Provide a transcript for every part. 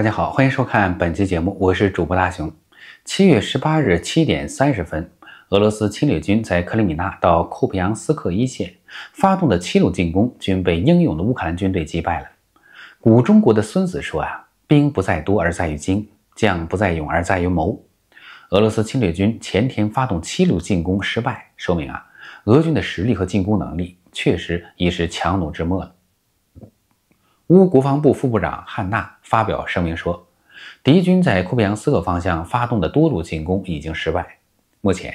大家好，欢迎收看本期节目，我是主播大熊。七月十八日七点三十分，俄罗斯侵略军在克里米纳到库皮扬斯克一线发动的七路进攻，均被英勇的乌克兰军队击败了。古中国的孙子说啊，兵不在多而在于精，将不在勇而在于谋。俄罗斯侵略军前天发动七路进攻失败，说明啊，俄军的实力和进攻能力确实已是强弩之末了。乌国防部副部长汉纳。发表声明说，敌军在库皮扬斯克方向发动的多路进攻已经失败。目前，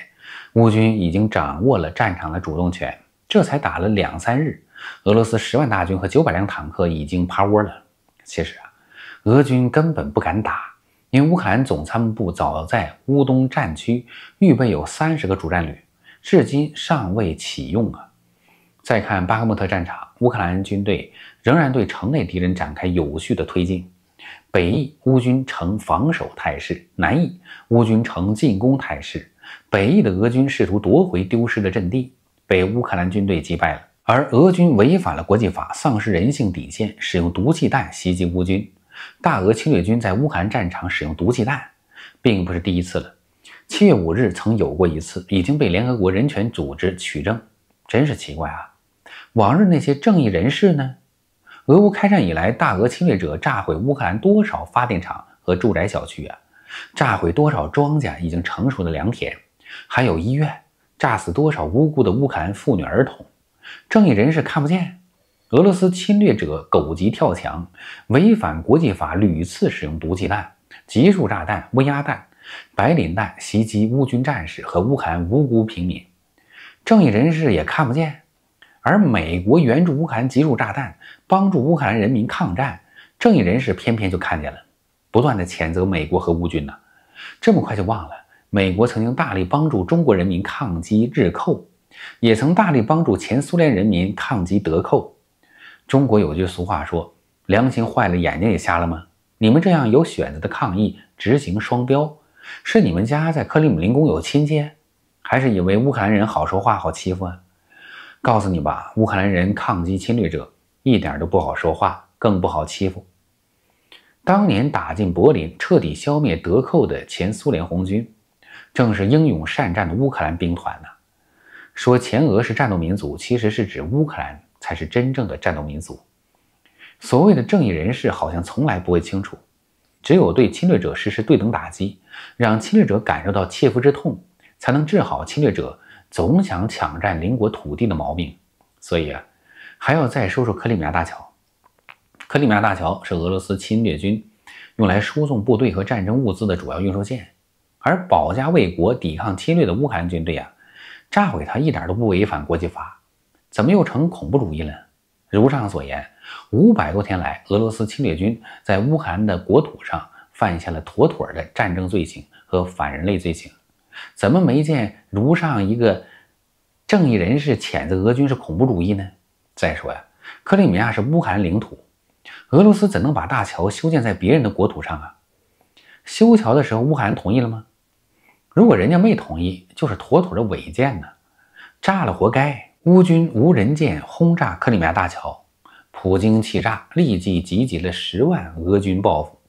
乌军已经掌握了战场的主动权。这才打了两三日，俄罗斯十万大军和九百辆坦克已经趴窝了。其实啊，俄军根本不敢打，因为乌克兰总参谋部早在乌东战区预备有三十个主战旅，至今尚未启用啊。再看巴赫穆特战场，乌克兰军队仍然对城内敌人展开有序的推进。北翼乌军呈防守态势，南翼乌军呈进攻态势。北翼的俄军试图夺回丢失的阵地，被乌克兰军队击败了。而俄军违反了国际法，丧失人性底线，使用毒气弹袭击乌军。大俄侵略军在乌克兰战场使用毒气弹，并不是第一次了。七月五日曾有过一次，已经被联合国人权组织取证。真是奇怪啊！往日那些正义人士呢？俄乌开战以来，大俄侵略者炸毁乌克兰多少发电厂和住宅小区啊？炸毁多少庄稼已经成熟的良田？还有医院，炸死多少无辜的乌克兰妇女儿童？正义人士看不见。俄罗斯侵略者狗急跳墙，违反国际法，屡次使用毒气弹、集束炸弹、温压弹、白磷弹袭击乌军战士和乌克兰无辜平民。正义人士也看不见。而美国援助乌克兰急入炸弹，帮助乌克兰人民抗战，正义人士偏偏就看见了，不断的谴责美国和乌军呢，这么快就忘了，美国曾经大力帮助中国人民抗击日寇，也曾大力帮助前苏联人民抗击德寇，中国有句俗话说，良心坏了眼睛也瞎了吗？你们这样有选择的抗议，执行双标，是你们家在克里姆林宫有亲戚，还是以为乌克兰人好说话好欺负啊？告诉你吧，乌克兰人抗击侵略者一点都不好说话，更不好欺负。当年打进柏林、彻底消灭德寇的前苏联红军，正是英勇善战的乌克兰兵团呢。说前俄是战斗民族，其实是指乌克兰才是真正的战斗民族。所谓的正义人士，好像从来不会清楚，只有对侵略者实施对等打击，让侵略者感受到切肤之痛，才能治好侵略者。总想抢占邻国土地的毛病，所以啊，还要再说说克里米亚大桥。克里米亚大桥是俄罗斯侵略军用来输送部队和战争物资的主要运输线，而保家卫国、抵抗侵略的乌克兰军队啊，炸毁它一点都不违反国际法，怎么又成恐怖主义了？如上所言，五百多天来，俄罗斯侵略军在乌克兰的国土上犯下了妥妥的战争罪行和反人类罪行。怎么没见如上一个正义人士谴责俄军是恐怖主义呢？再说呀，克里米亚是乌克兰领土，俄罗斯怎能把大桥修建在别人的国土上啊？修桥的时候，乌克兰同意了吗？如果人家没同意，就是妥妥的违建呢！炸了活该！乌军无人舰轰炸克里米亚大桥，普京气炸，立即集结了十万俄军报复，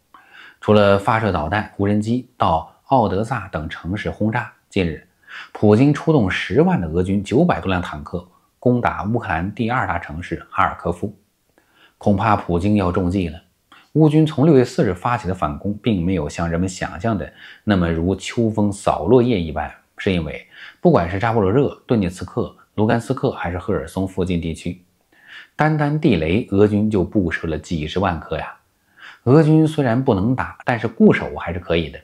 除了发射导弹、无人机到。奥德萨等城市轰炸。近日，普京出动十万的俄军，九百多辆坦克，攻打乌克兰第二大城市哈尔科夫。恐怕普京要中计了。乌军从六月四日发起的反攻，并没有像人们想象的那么如秋风扫落叶一般，是因为不管是扎波罗热、顿涅茨克、卢甘斯克，还是赫尔松附近地区，单单地雷，俄军就布设了几十万颗呀。俄军虽然不能打，但是固守还是可以的。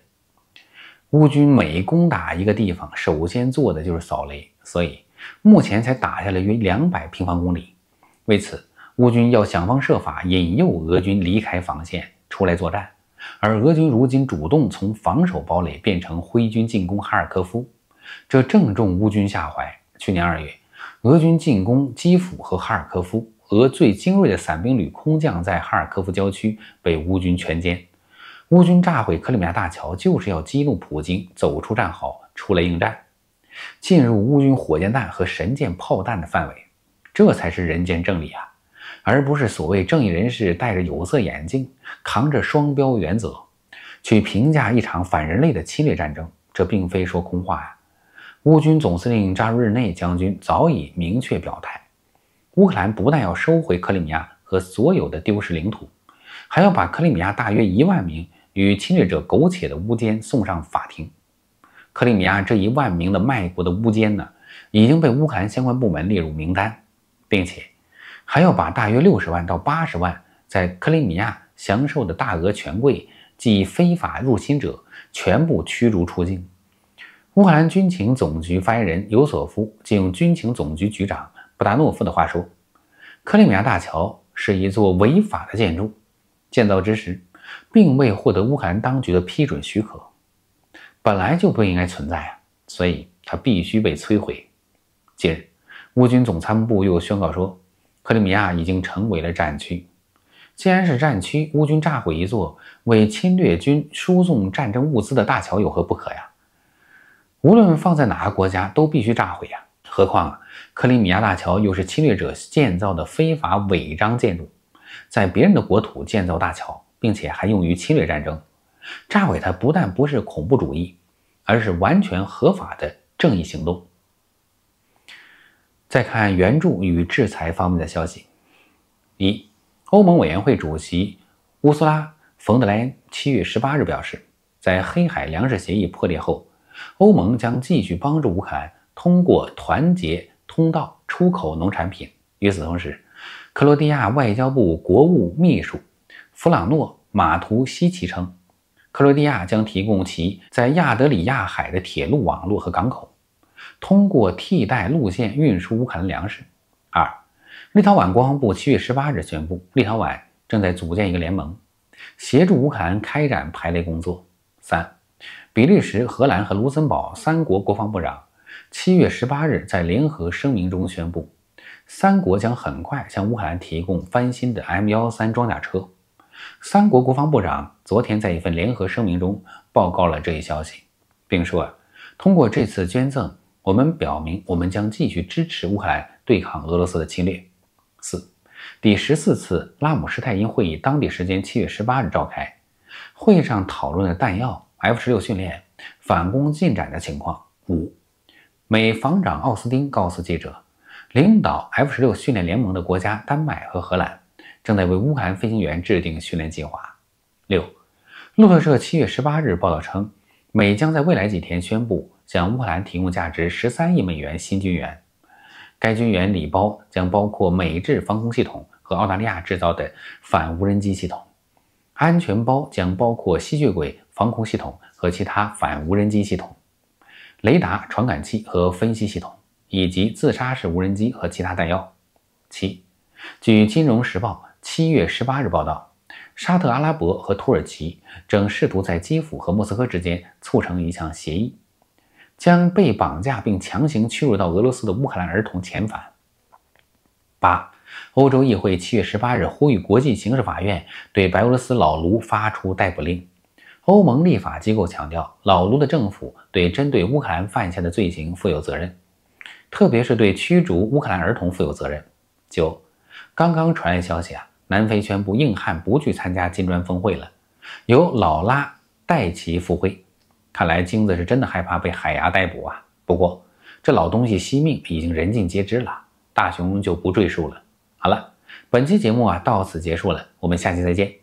乌军每攻打一个地方，首先做的就是扫雷，所以目前才打下来约两百平方公里。为此，乌军要想方设法引诱俄军离开防线出来作战，而俄军如今主动从防守堡垒变成挥军进攻哈尔科夫，这正中乌军下怀。去年二月，俄军进攻基辅和哈尔科夫，俄最精锐的伞兵旅空降在哈尔科夫郊区被乌军全歼。乌军炸毁克里米亚大桥，就是要激怒普京，走出战壕，出来应战，进入乌军火箭弹和神箭炮弹的范围，这才是人间正理啊，而不是所谓正义人士戴着有色眼镜，扛着双标原则，去评价一场反人类的侵略战争。这并非说空话啊，乌军总司令扎日内将军早已明确表态，乌克兰不但要收回克里米亚和所有的丢失领土，还要把克里米亚大约一万名。与侵略者苟且的乌奸送上法庭。克里米亚这一万名的卖国的乌奸呢，已经被乌克兰相关部门列入名单，并且还要把大约六十万到八十万在克里米亚享受的大额权贵及非法入侵者全部驱逐出境。乌克兰军情总局发言人尤索夫借用军情总局局长布达诺夫的话说：“克里米亚大桥是一座违法的建筑，建造之时。”并未获得乌克兰当局的批准许可，本来就不应该存在啊，所以它必须被摧毁。近日，乌军总参谋部又宣告说，克里米亚已经成为了战区。既然是战区，乌军炸毁一座为侵略军输送战争物资的大桥有何不可呀？无论放在哪个国家，都必须炸毁呀。何况啊，克里米亚大桥又是侵略者建造的非法违章建筑，在别人的国土建造大桥。并且还用于侵略战争，炸毁它不但不是恐怖主义，而是完全合法的正义行动。再看援助与制裁方面的消息，一，欧盟委员会主席乌苏拉·冯德莱恩七月十八日表示，在黑海粮食协议破裂后，欧盟将继续帮助乌克兰通过团结通道出口农产品。与此同时，克罗地亚外交部国务秘书。弗朗诺·马图西奇称，克罗地亚将提供其在亚德里亚海的铁路网络和港口，通过替代路线运输乌克兰粮食。二，立陶宛国防部七月十八日宣布，立陶宛正在组建一个联盟，协助乌克兰开展排雷工作。三，比利时、荷兰和卢森堡三国国防部长七月十八日在联合声明中宣布，三国将很快向乌克兰提供翻新的 M 幺三装甲车。三国国防部长昨天在一份联合声明中报告了这一消息，并说：“通过这次捐赠，我们表明我们将继续支持乌克兰对抗俄罗斯的侵略。”四，第十四次拉姆施泰因会议当地时间七月十八日召开，会议上讨论了弹药、F 十六训练、反攻进展的情况。五，美防长奥斯汀告诉记者，领导 F 十六训练联盟的国家丹麦和荷兰。正在为乌克兰飞行员制定训练计划。六，路透社七月十八日报道称，美将在未来几天宣布向乌克兰提供价值十三亿美元新军援。该军援礼包将包括美制防空系统和澳大利亚制造的反无人机系统。安全包将包括吸血鬼防空系统和其他反无人机系统、雷达传感器和分析系统，以及自杀式无人机和其他弹药。七，据《金融时报》。七月十八日报道，沙特阿拉伯和土耳其正试图在基辅和莫斯科之间促成一项协议，将被绑架并强行驱逐到俄罗斯的乌克兰儿童遣返。八，欧洲议会七月十八日呼吁国际刑事法院对白俄罗斯老卢发出逮捕令。欧盟立法机构强调，老卢的政府对针对乌克兰犯下的罪行负有责任，特别是对驱逐乌克兰儿童负有责任。九，刚刚传来消息啊。南非宣布，硬汉不去参加金砖峰会了，由老拉代其赴会。看来金子是真的害怕被海牙逮捕啊。不过，这老东西惜命已经人尽皆知了，大雄就不赘述了。好了，本期节目啊到此结束了，我们下期再见。